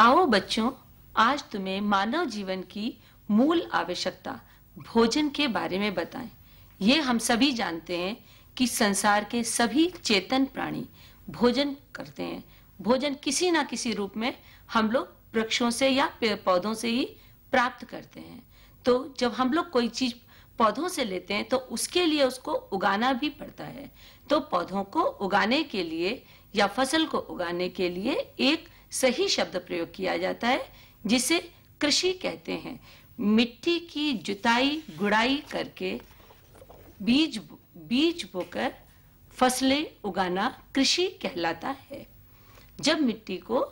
आओ बच्चों आज तुम्हें मानव जीवन की मूल आवश्यकता भोजन के बारे में बताएं ये हम सभी जानते हैं कि संसार के सभी चेतन प्राणी भोजन करते हैं भोजन किसी ना किसी रूप में हम लोग वृक्षों से या पौधों से ही प्राप्त करते हैं तो जब हम लोग कोई चीज पौधों से लेते हैं तो उसके लिए उसको उगाना भी पड़ता है तो पौधों को उगाने के लिए या फसल को उगाने के लिए एक सही शब्द प्रयोग किया जाता है जिसे कृषि कहते हैं मिट्टी की जुताई गुड़ाई करके बीज बीज बोकर फसलें उगाना कृषि कहलाता है जब मिट्टी को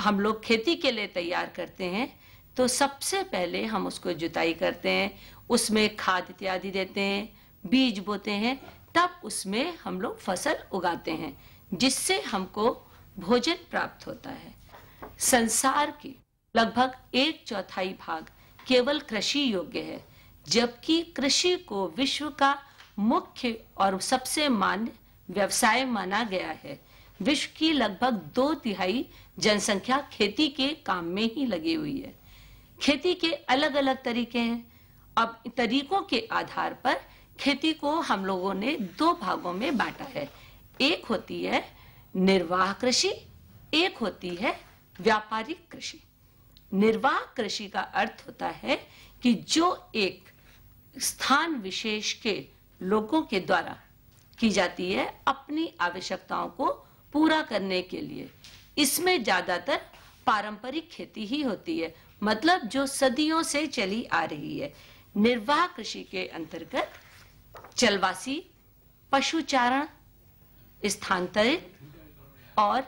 हम लोग खेती के लिए तैयार करते हैं तो सबसे पहले हम उसको जुताई करते हैं उसमें खाद इत्यादि देते हैं बीज बोते हैं तब उसमें हम लोग फसल उगाते हैं जिससे हमको भोजन प्राप्त होता है संसार के लगभग एक चौथाई भाग केवल कृषि योग्य है जबकि कृषि को विश्व का मुख्य और सबसे मान्य व्यवसाय माना गया है विश्व की लगभग दो तिहाई जनसंख्या खेती के काम में ही लगी हुई है खेती के अलग अलग तरीके हैं अब तरीकों के आधार पर खेती को हम लोगों ने दो भागों में बांटा है एक होती है निर्वाह कृषि एक होती है व्यापारिक कृषि निर्वाह कृषि का अर्थ होता है कि जो एक स्थान विशेष के लोगों के द्वारा की जाती है अपनी आवश्यकताओं को पूरा करने के लिए इसमें ज्यादातर पारंपरिक खेती ही होती है मतलब जो सदियों से चली आ रही है निर्वाह कृषि के अंतर्गत चलवासी पशुचारण स्थानांतरित और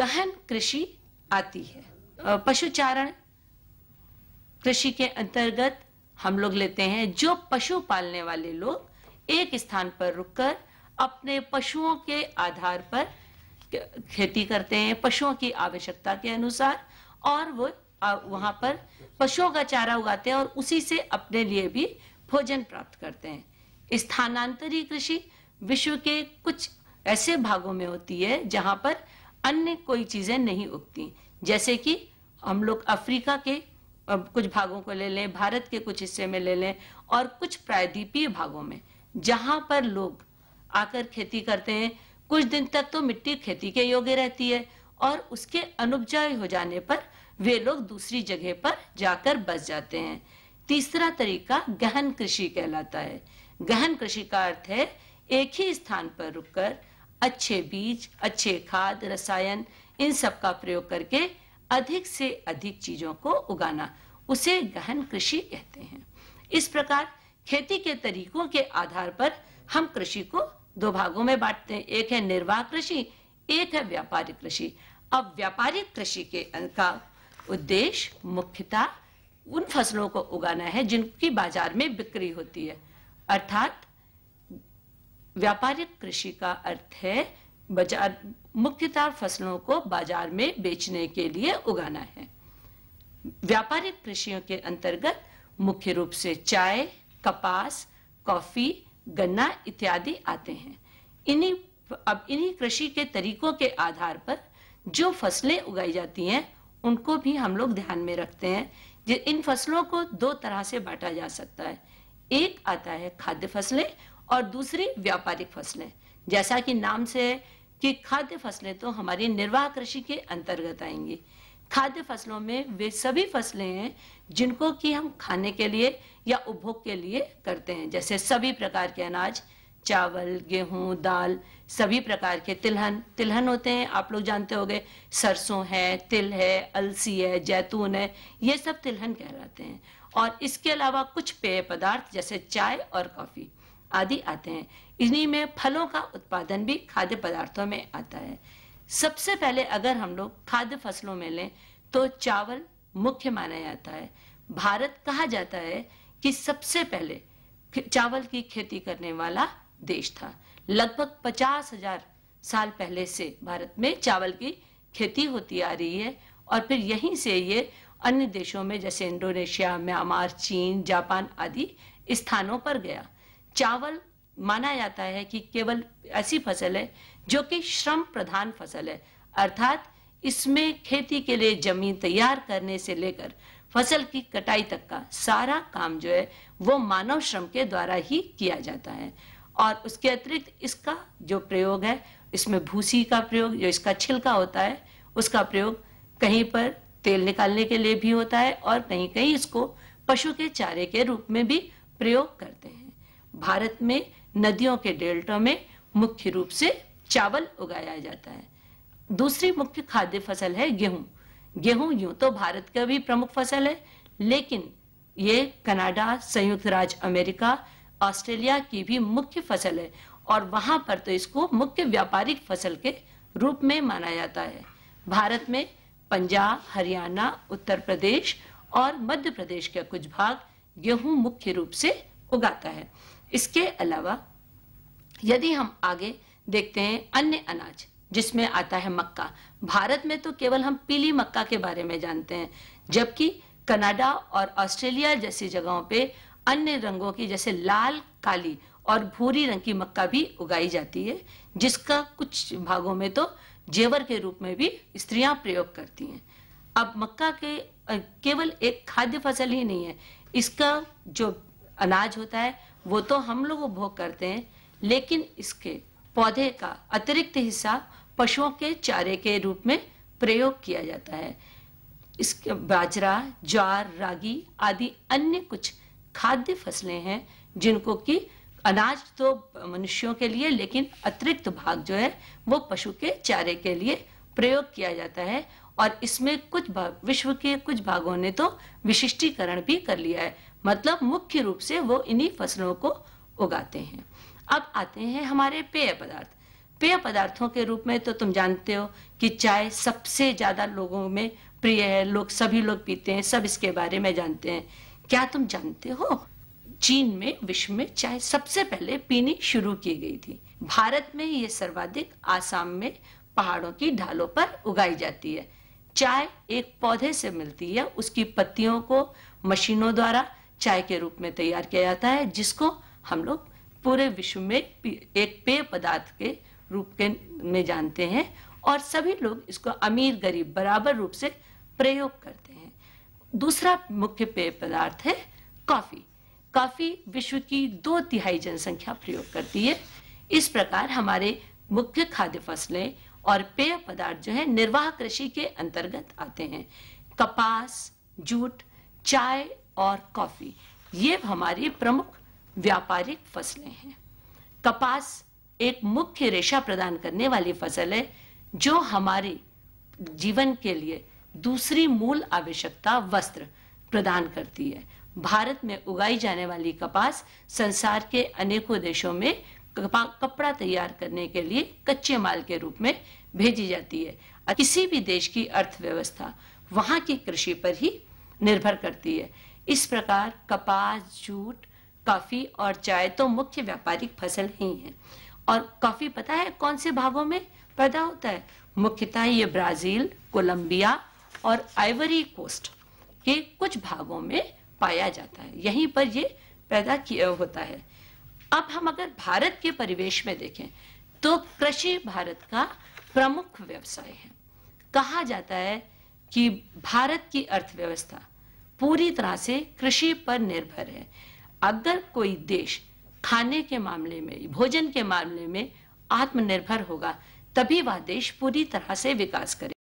गहन कृषि आती है पशु चारण कृषि के अंतर्गत हम लोग लेते हैं जो पशु पालने वाले लोग एक स्थान पर रुककर अपने पशुओं के आधार पर खेती करते हैं पशुओं की आवश्यकता के अनुसार और वो वहां पर पशुओं का चारा उगाते हैं और उसी से अपने लिए भी भोजन प्राप्त करते हैं स्थानांतरी कृषि विश्व के कुछ ऐसे भागों में होती है जहां पर अन्य कोई चीजें नहीं उगती जैसे कि हम लोग अफ्रीका के कुछ भागों को ले लें भारत के कुछ हिस्से में ले लें और कुछ प्रायद्वीपीय भागों में जहां पर लोग आकर खेती करते हैं कुछ दिन तक तो मिट्टी खेती के योग्य रहती है और उसके अनुपजाय हो जाने पर वे लोग दूसरी जगह पर जाकर बस जाते हैं तीसरा तरीका गहन कृषि कहलाता है गहन कृषि का अर्थ है एक ही स्थान पर रुककर अच्छे बीज अच्छे खाद रसायन इन सब का प्रयोग करके अधिक से अधिक चीजों को उगाना उसे गहन कृषि कहते हैं इस प्रकार खेती के तरीकों के आधार पर हम कृषि को दो भागों में बांटते हैं एक है निर्वाह कृषि एक है व्यापारिक कृषि अब व्यापारिक कृषि के अं-, का उद्देश्य मुख्यतः उन फसलों को उगाना है जिनकी बाजार में बिक्री होती है अर्थात व्यापारिक कृषि का अर्थ है बाजार मुख्यतः फसलों को बाजार में बेचने के लिए उगाना है व्यापारिक कृषियों के अंतर्गत मुख्य रूप से चाय कपास कॉफी गन्ना इत्यादि आते हैं इन्हीं अब इन्हीं कृषि के तरीकों के आधार पर जो फसलें उगाई जाती हैं उनको भी हम लोग ध्यान में रखते हैं इन फसलों को दो तरह से बांटा जा सकता है एक आता है खाद्य फसलें और दूसरी व्यापारिक फसलें जैसा कि नाम से है कि खाद्य फसलें तो हमारी निर्वाह कृषि के अंतर्गत आएंगी खाद्य फसलों में वे सभी फसलें हैं जिनको कि हम खाने के लिए या उपभोग के लिए करते हैं जैसे सभी प्रकार के अनाज चावल गेहूं दाल सभी प्रकार के तिलहन तिलहन होते हैं आप लोग जानते होंगे सरसों है तिल है अलसी है जैतून है ये सब तिलहन कहलाते हैं और इसके अलावा कुछ पेय पदार्थ जैसे चाय और कॉफ़ी आदि आते हैं इन्हीं में फलों का उत्पादन भी खाद्य पदार्थों में आता है सबसे पहले अगर हम लोग खाद्य फसलों में लें तो चावल मुख्य माना जाता है भारत कहा जाता है कि सबसे पहले चावल की खेती करने वाला देश था लगभग पचास हजार साल पहले से भारत में चावल की खेती होती आ रही है और फिर यहीं से ये अन्य देशों में जैसे इंडोनेशिया म्यांमार चीन जापान आदि स्थानों पर गया चावल माना जाता है कि केवल ऐसी फसल है जो कि श्रम प्रधान फसल है अर्थात इसमें खेती के लिए जमीन तैयार करने से लेकर फसल की कटाई तक का सारा काम जो है वो मानव श्रम के द्वारा ही किया जाता है और उसके अतिरिक्त इसका जो प्रयोग है इसमें भूसी का प्रयोग जो इसका छिलका होता है उसका प्रयोग कहीं पर तेल निकालने के लिए भी होता है और कहीं कहीं इसको पशु के चारे के रूप में भी प्रयोग करते हैं भारत में नदियों के डेल्टो में मुख्य रूप से चावल उगाया जाता है दूसरी मुख्य खाद्य फसल है गेहूं गेहूं यूं तो भारत का भी प्रमुख फसल है लेकिन ये कनाडा संयुक्त राज्य अमेरिका ऑस्ट्रेलिया की भी मुख्य फसल है और वहां पर तो इसको मुख्य व्यापारिक फसल के रूप में माना जाता है भारत में पंजाब हरियाणा उत्तर प्रदेश और मध्य प्रदेश का कुछ भाग गेहूं मुख्य रूप से उगाता है इसके अलावा यदि हम आगे देखते हैं अन्य अनाज जिसमें आता है मक्का भारत में तो केवल हम पीली मक्का के बारे में जानते हैं जबकि कनाडा और ऑस्ट्रेलिया जैसी जगहों पे अन्य रंगों की जैसे लाल काली और भूरी रंग की मक्का भी उगाई जाती है जिसका कुछ भागों में तो जेवर के रूप में भी स्त्रियां प्रयोग करती हैं अब मक्का के केवल एक खाद्य फसल ही नहीं है इसका जो अनाज होता है वो तो हम लोग उपभोग करते हैं लेकिन इसके पौधे का अतिरिक्त हिस्सा पशुओं के चारे के रूप में प्रयोग किया जाता है इसके बाजरा ज्वार रागी आदि अन्य कुछ खाद्य फसलें हैं जिनको कि अनाज तो मनुष्यों के लिए लेकिन अतिरिक्त भाग जो है वो पशु के चारे के लिए प्रयोग किया जाता है और इसमें कुछ भाग विश्व के कुछ भागों ने तो विशिष्टीकरण भी कर लिया है मतलब मुख्य रूप से वो इन्हीं फसलों को उगाते हैं अब आते हैं हमारे पेय पदार्थ पेय पदार्थों के रूप में तो तुम जानते हो कि चाय सबसे ज्यादा लोगों में प्रिय है लोग सभी लोग पीते हैं सब इसके बारे में जानते हैं क्या तुम जानते हो चीन में विश्व में चाय सबसे पहले पीनी शुरू की गई थी भारत में ये सर्वाधिक आसाम में पहाड़ों की ढालों पर उगाई जाती है चाय एक पौधे से मिलती है उसकी पत्तियों को मशीनों द्वारा चाय के रूप में तैयार किया जाता है जिसको हम लोग पूरे विश्व में एक पेय पदार्थ के रूप के में जानते हैं और सभी लोग इसको अमीर गरीब बराबर रूप से प्रयोग करते हैं दूसरा मुख्य पेय पदार्थ है कॉफी कॉफी विश्व की दो तिहाई जनसंख्या प्रयोग करती है इस प्रकार हमारे मुख्य खाद्य फसलें और पेय पदार्थ जो है निर्वाह कृषि के अंतर्गत आते हैं कपास जूट चाय और कॉफी ये हमारी प्रमुख व्यापारिक फसलें हैं कपास एक मुख्य रेशा प्रदान करने वाली फसल है जो हमारे जीवन के लिए दूसरी मूल आवश्यकता वस्त्र प्रदान करती है भारत में उगाई जाने वाली कपास संसार के अनेकों देशों में कपड़ा तैयार करने के लिए कच्चे माल के रूप में भेजी जाती है किसी भी देश की अर्थव्यवस्था वहाँ की कृषि पर ही निर्भर करती है इस प्रकार कपास जूट कॉफी और चाय तो मुख्य व्यापारिक फसल ही है और कॉफी पता है कौन से भागों में पैदा होता है मुख्यतः ये ब्राजील कोलंबिया और आइवरी कोस्ट के कुछ भागों में पाया जाता है यहीं पर ये पैदा किया होता है अब हम अगर भारत के परिवेश में देखें तो कृषि भारत का प्रमुख व्यवसाय है कहा जाता है कि भारत की अर्थव्यवस्था पूरी तरह से कृषि पर निर्भर है अगर कोई देश खाने के मामले में भोजन के मामले में आत्मनिर्भर होगा तभी वह देश पूरी तरह से विकास करेगा